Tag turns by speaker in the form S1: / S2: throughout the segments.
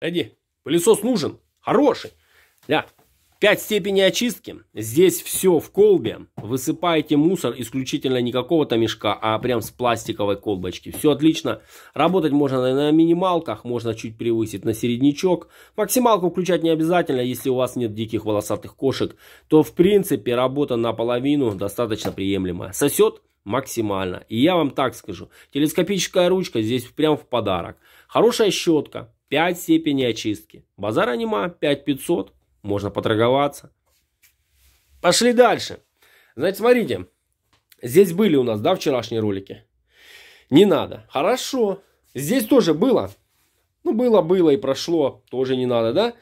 S1: Иди, пылесос нужен, хороший. Ля, пять степеней очистки. Здесь все в колбе. Высыпаете мусор исключительно не какого-то мешка, а прям с пластиковой колбочки. Все отлично. Работать можно на минималках, можно чуть превысить на середнячок. Максималку включать не обязательно, если у вас нет диких волосатых кошек. То в принципе работа наполовину достаточно приемлемая. Сосет? Максимально. И я вам так скажу. Телескопическая ручка здесь прям в подарок. Хорошая щетка 5 степеней очистки. Базара нема, 5500. Можно поторговаться. Пошли дальше. Значит, смотрите. Здесь были у нас, да, вчерашние ролики? Не надо. Хорошо. Здесь тоже было. Ну, было, было и прошло. Тоже не надо, да?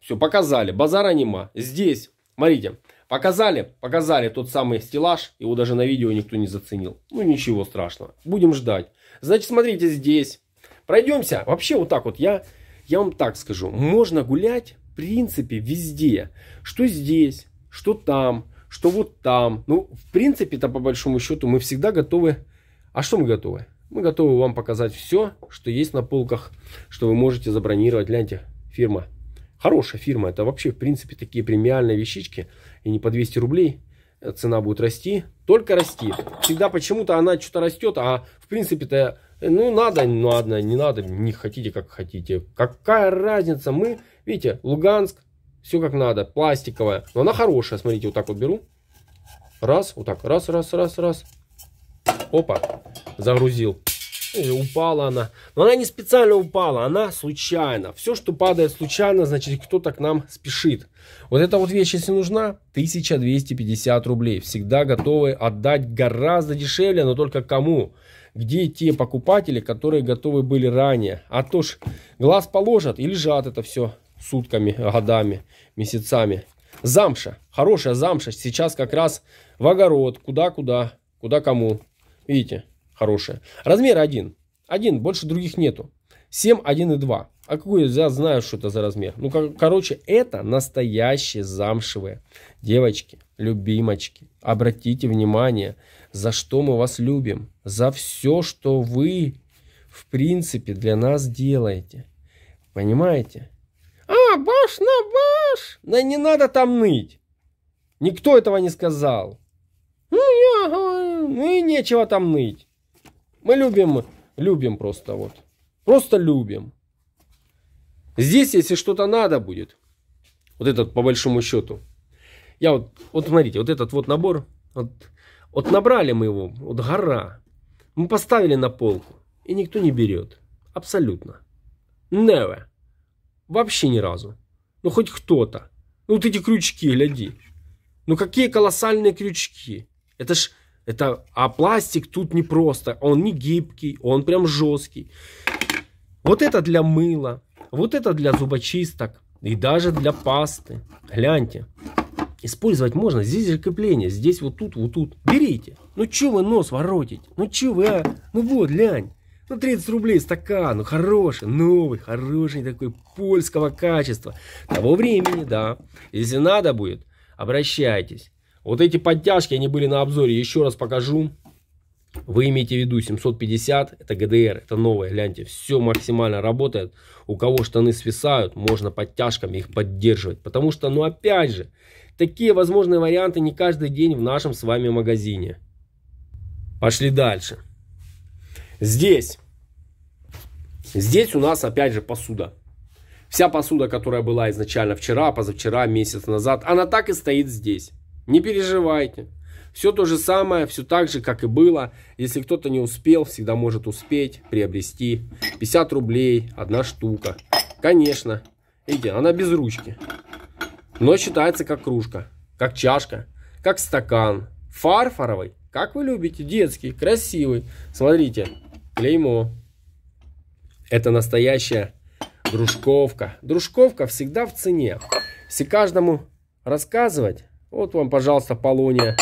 S1: Все, показали. базар анима Здесь, смотрите. Показали, показали тот самый стеллаж. Его даже на видео никто не заценил. Ну, ничего страшного. Будем ждать. Значит, смотрите здесь. Пройдемся. Вообще вот так вот я я вам так скажу, можно гулять в принципе везде. Что здесь, что там, что вот там. Ну, в принципе-то по большому счету мы всегда готовы. А что мы готовы? Мы готовы вам показать все, что есть на полках, что вы можете забронировать. Гляньте, фирма. Хорошая фирма. Это вообще, в принципе, такие премиальные вещички. И не по 200 рублей цена будет расти, только расти. Всегда почему-то она что-то растет, а в принципе-то ну, надо, ну не надо, не хотите, как хотите. Какая разница? Мы, видите, Луганск, все как надо, пластиковая. Но она хорошая, смотрите, вот так вот беру. Раз, вот так, раз, раз, раз, раз. Опа, загрузил. И упала она. Но она не специально упала, она случайно. Все, что падает случайно, значит, кто-то к нам спешит. Вот эта вот вещь, если нужна, 1250 рублей. Всегда готовы отдать гораздо дешевле, но только кому? где те покупатели, которые готовы были ранее. А то ж глаз положат и лежат это все сутками, годами, месяцами. Замша, хорошая замша, сейчас как раз в огород, куда-куда, куда кому. Видите, хорошая. Размер один, один, больше других нету. 7, 1 и 2. А какую я знаю, что это за размер? Ну, кор- короче, это настоящие замшевые девочки, любимочки. Обратите внимание, за что мы вас любим, за все, что вы, в принципе, для нас делаете. Понимаете? А, баш на баш! Да не надо там ныть. Никто этого не сказал. Ну, я говорю, ну и нечего там ныть. Мы любим, любим просто вот. Просто любим. Здесь, если что-то надо будет, вот этот по большому счету, я вот, вот смотрите, вот этот вот набор, вот, вот набрали мы его, вот гора, мы поставили на полку, и никто не берет. Абсолютно. Never. Вообще ни разу. Ну хоть кто-то. Ну вот эти крючки, гляди. Ну какие колоссальные крючки. Это ж, это, а пластик тут не просто. Он не гибкий, он прям жесткий. Вот это для мыла. Вот это для зубочисток и даже для пасты. Гляньте. Использовать можно. Здесь же Здесь вот тут, вот тут. Берите. Ну че вы нос воротите? Ну че вы, а? Ну вот, глянь. Ну 30 рублей стакан. Ну хороший, новый, хороший такой, польского качества. Того времени, да. Если надо будет, обращайтесь. Вот эти подтяжки, они были на обзоре. Еще раз покажу. Вы имеете в виду 750, это ГДР, это новое, гляньте, все максимально работает. У кого штаны свисают, можно подтяжками их поддерживать. Потому что, ну опять же, такие возможные варианты не каждый день в нашем с вами магазине. Пошли дальше. Здесь. Здесь у нас опять же посуда. Вся посуда, которая была изначально вчера, позавчера, месяц назад, она так и стоит здесь. Не переживайте. Все то же самое, все так же, как и было. Если кто-то не успел, всегда может успеть приобрести. 50 рублей, одна штука. Конечно, видите, она без ручки. Но считается как кружка, как чашка, как стакан. Фарфоровый, как вы любите, детский, красивый. Смотрите, клеймо. Это настоящая дружковка. Дружковка всегда в цене. Если каждому рассказывать, вот вам, пожалуйста, полония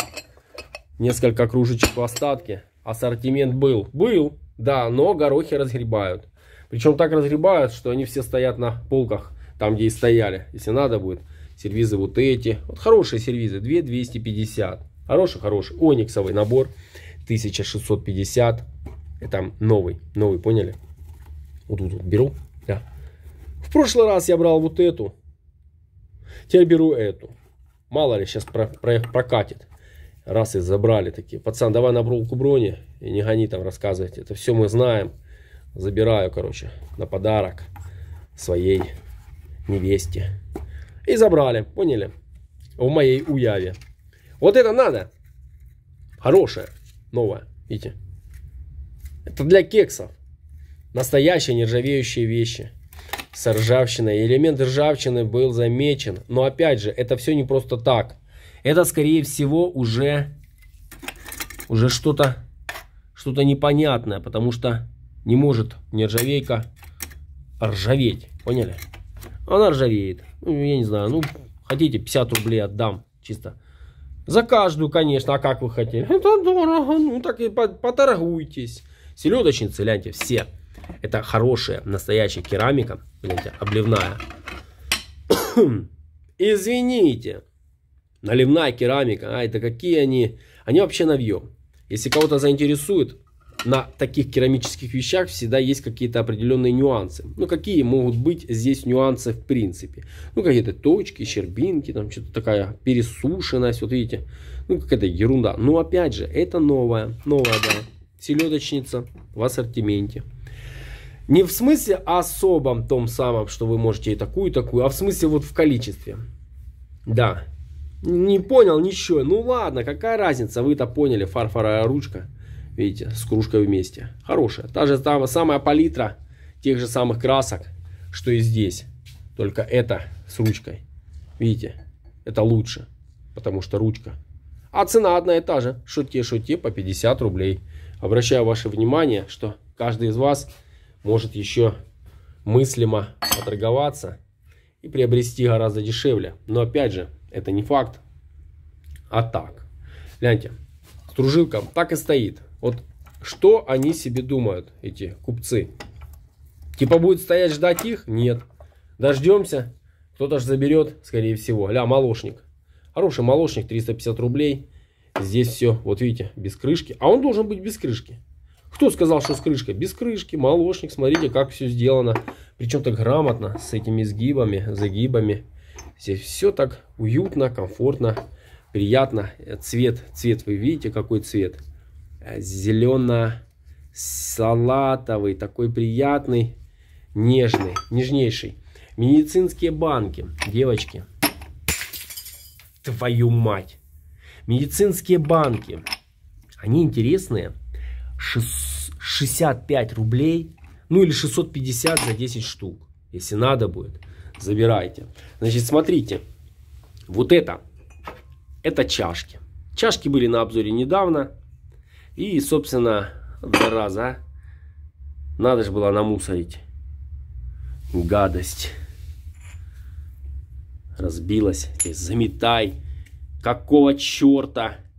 S1: несколько кружечек в остатке. Ассортимент был. Был, да, но горохи разгребают. Причем так разгребают, что они все стоят на полках, там, где и стояли. Если надо будет, сервизы вот эти. Вот хорошие сервизы, 2250. Хороший-хороший, ониксовый набор, 1650. Это новый, новый, поняли? Вот тут вот, беру, да. В прошлый раз я брал вот эту, теперь беру эту. Мало ли, сейчас про, про, прокатит раз и забрали такие. Пацан, давай на бровку брони и не гони там, рассказывать, Это все мы знаем. Забираю, короче, на подарок своей невесте. И забрали, поняли? В моей уяве. Вот это надо. Хорошее, новое, видите? Это для кексов. Настоящие нержавеющие вещи с ржавчиной. Элемент ржавчины был замечен. Но опять же, это все не просто так. Это, скорее всего, уже, уже что-то что, -то, непонятное, потому что не может нержавейка ржаветь. Поняли? Она ржавеет. Ну, я не знаю, ну, хотите, 50 рублей отдам чисто. За каждую, конечно, а как вы хотели? Это дорого, ну так и поторгуйтесь. Селедочницы, гляньте, все. Это хорошая, настоящая керамика, гляньте, обливная. Извините, Наливная керамика, а это какие они? Они вообще навье. Если кого-то заинтересует, на таких керамических вещах всегда есть какие-то определенные нюансы. Ну, какие могут быть здесь нюансы в принципе? Ну, какие-то точки, щербинки, там что-то такая пересушенность, вот видите. Ну, какая-то ерунда. Но, опять же, это новая, новая, да, селедочница в ассортименте. Не в смысле особом том самом, что вы можете и такую, и такую, а в смысле вот в количестве. Да, не понял ничего. Ну ладно, какая разница, вы-то поняли, фарфоровая ручка. Видите, с кружкой вместе. Хорошая. Та же там, самая палитра тех же самых красок, что и здесь. Только это с ручкой. Видите, это лучше, потому что ручка. А цена одна и та же. Шуте, шуте по 50 рублей. Обращаю ваше внимание, что каждый из вас может еще мыслимо поторговаться и приобрести гораздо дешевле. Но опять же, это не факт. А так. Гляньте, стружилка так и стоит. Вот что они себе думают, эти купцы? Типа будет стоять ждать их? Нет. Дождемся. Кто-то же заберет, скорее всего. Ля, молочник. Хороший молочник, 350 рублей. Здесь все, вот видите, без крышки. А он должен быть без крышки. Кто сказал, что с крышкой? Без крышки, молочник. Смотрите, как все сделано. Причем так грамотно, с этими сгибами, загибами. Здесь все так уютно, комфортно, приятно. Цвет, цвет вы видите, какой цвет? Э, зелено-салатовый, такой приятный, нежный, нежнейший. Медицинские банки, девочки. Твою мать. Медицинские банки. Они интересные. 65 рублей, ну или 650 за 10 штук, если надо будет забирайте. Значит, смотрите, вот это, это чашки. Чашки были на обзоре недавно. И, собственно, два раза а? надо же было намусорить. Гадость. Разбилась. Заметай. Какого черта?